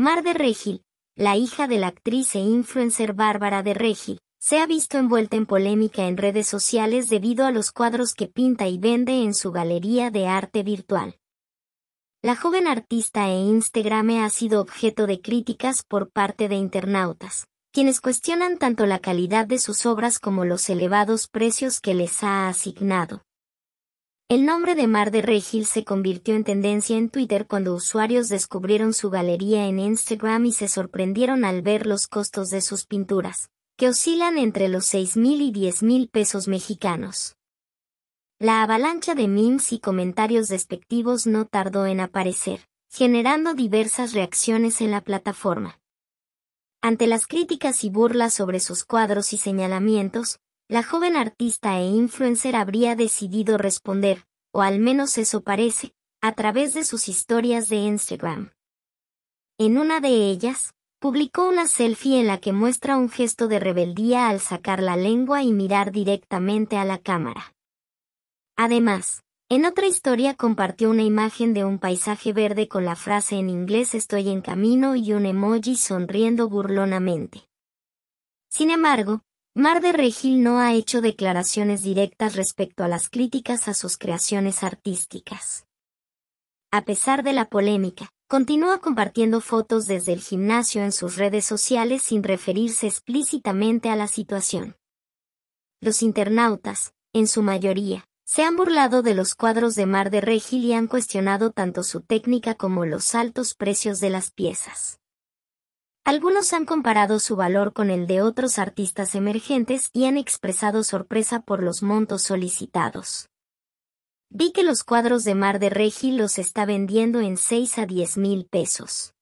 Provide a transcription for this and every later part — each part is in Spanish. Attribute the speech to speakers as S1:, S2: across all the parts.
S1: Mar de Regil, la hija de la actriz e influencer Bárbara de Regil, se ha visto envuelta en polémica en redes sociales debido a los cuadros que pinta y vende en su galería de arte virtual. La joven artista e Instagram ha sido objeto de críticas por parte de internautas, quienes cuestionan tanto la calidad de sus obras como los elevados precios que les ha asignado. El nombre de Mar de Regil se convirtió en tendencia en Twitter cuando usuarios descubrieron su galería en Instagram y se sorprendieron al ver los costos de sus pinturas, que oscilan entre los 6.000 y 10.000 pesos mexicanos. La avalancha de memes y comentarios despectivos no tardó en aparecer, generando diversas reacciones en la plataforma. Ante las críticas y burlas sobre sus cuadros y señalamientos, la joven artista e influencer habría decidido responder, o al menos eso parece, a través de sus historias de Instagram. En una de ellas, publicó una selfie en la que muestra un gesto de rebeldía al sacar la lengua y mirar directamente a la cámara. Además, en otra historia compartió una imagen de un paisaje verde con la frase en inglés estoy en camino y un emoji sonriendo burlonamente. Sin embargo, Mar de Regil no ha hecho declaraciones directas respecto a las críticas a sus creaciones artísticas. A pesar de la polémica, continúa compartiendo fotos desde el gimnasio en sus redes sociales sin referirse explícitamente a la situación. Los internautas, en su mayoría, se han burlado de los cuadros de Mar de Regil y han cuestionado tanto su técnica como los altos precios de las piezas. Algunos han comparado su valor con el de otros artistas emergentes y han expresado sorpresa por los montos solicitados. Vi que los cuadros de Mar de Regi los está vendiendo en 6 a 10 mil pesos.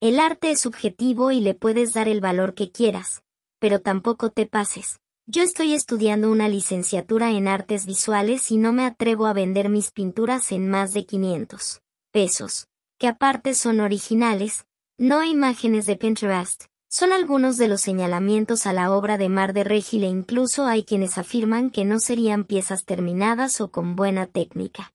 S1: El arte es subjetivo y le puedes dar el valor que quieras, pero tampoco te pases. Yo estoy estudiando una licenciatura en artes visuales y no me atrevo a vender mis pinturas en más de 500 pesos, que aparte son originales, no imágenes de Pinterest. Son algunos de los señalamientos a la obra de Mar de Regil e incluso hay quienes afirman que no serían piezas terminadas o con buena técnica.